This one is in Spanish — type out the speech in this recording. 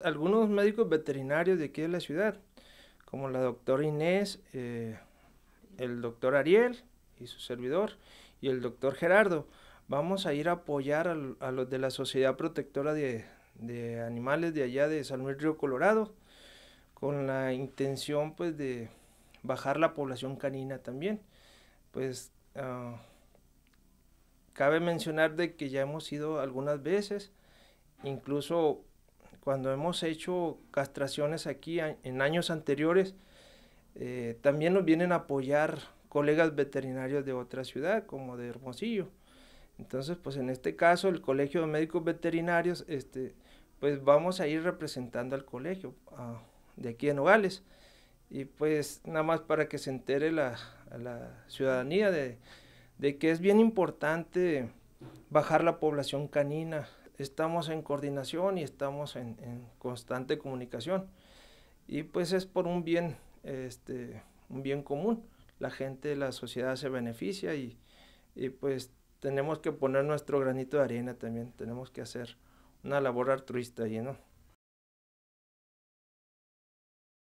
algunos médicos veterinarios de aquí de la ciudad, como la doctora Inés, eh, el doctor Ariel y su servidor, y el doctor Gerardo. Vamos a ir a apoyar a, los de la Sociedad Protectora de, Animales de allá de San Luis Río Colorado, con la intención pues de bajar la población canina también. Pues ah, cabe mencionar de que ya hemos ido algunas veces, incluso cuando hemos hecho castraciones aquí en años anteriores, eh, también nos vienen a apoyar colegas veterinarios de otra ciudad, como de Hermosillo. Entonces, pues en este caso, el Colegio de Médicos Veterinarios, este, pues vamos a ir representando al colegio de aquí en Nogales. Y pues nada más para que se entere la, la ciudadanía de, de que es bien importante bajar la población canina estamos en coordinación y estamos en, constante comunicación. Y pues es por un bien, este, un bien común. La gente, la sociedad se beneficia y, y pues tenemos que poner nuestro granito de arena también, tenemos que hacer una labor altruista y ¿no?